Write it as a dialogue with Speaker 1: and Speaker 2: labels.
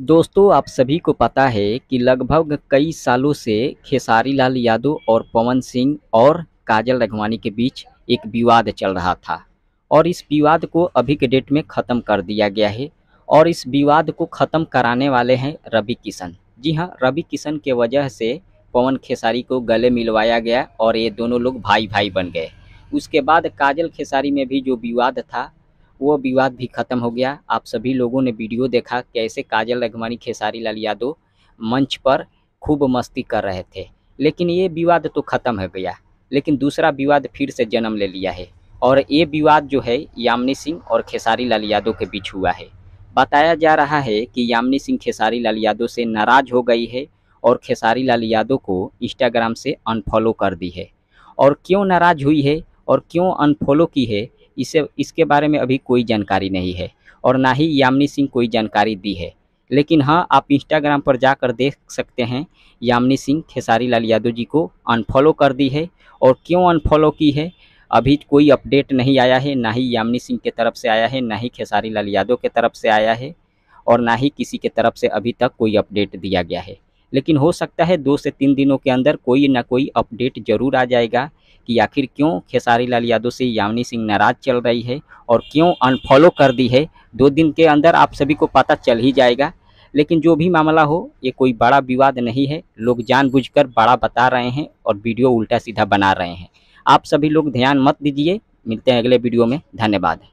Speaker 1: दोस्तों आप सभी को पता है कि लगभग कई सालों से खेसारी लाल यादव और पवन सिंह और काजल रघवानी के बीच एक विवाद चल रहा था और इस विवाद को अभी के डेट में ख़त्म कर दिया गया है और इस विवाद को ख़त्म कराने वाले हैं रवि किशन जी हाँ रवि किशन के वजह से पवन खेसारी को गले मिलवाया गया और ये दोनों लोग भाई भाई बन गए उसके बाद काजल खेसारी में भी जो विवाद था वो विवाद भी खत्म हो गया आप सभी लोगों ने वीडियो देखा कैसे काजल रघवानी खेसारी लाल यादव मंच पर खूब मस्ती कर रहे थे लेकिन ये विवाद तो खत्म हो गया लेकिन दूसरा विवाद फिर से जन्म ले लिया है और ये विवाद जो है यामिनी सिंह और खेसारी लाल यादव के बीच हुआ है बताया जा रहा है कि यामिनी सिंह खेसारी लाल यादव से नाराज हो गई है और खेसारी लाल यादव को इंस्टाग्राम से अनफॉलो कर दी है और क्यों नाराज हुई है और क्यों अनफॉलो की है इसे इसके बारे में अभी कोई जानकारी नहीं है और ना ही यामिनी सिंह कोई जानकारी दी है लेकिन हाँ आप इंस्टाग्राम पर जाकर देख सकते हैं यामिनी सिंह खेसारी लाल यादव जी को अनफॉलो कर दी है और क्यों अनफॉलो की है अभी कोई अपडेट नहीं आया है ना ही यामिनी सिंह के तरफ से आया है ना ही खेसारी लाल यादव के तरफ से आया है और ना ही किसी के तरफ से अभी तक कोई अपडेट दिया गया है लेकिन हो सकता है दो से तीन दिनों के अंदर कोई ना कोई अपडेट ज़रूर आ जाएगा कि आखिर क्यों खेसारी लाल यादव से यामिनी सिंह नाराज चल रही है और क्यों अनफॉलो कर दी है दो दिन के अंदर आप सभी को पता चल ही जाएगा लेकिन जो भी मामला हो ये कोई बड़ा विवाद नहीं है लोग जानबूझकर बड़ा बता रहे हैं और वीडियो उल्टा सीधा बना रहे हैं आप सभी लोग ध्यान मत दीजिए मिलते हैं अगले वीडियो में धन्यवाद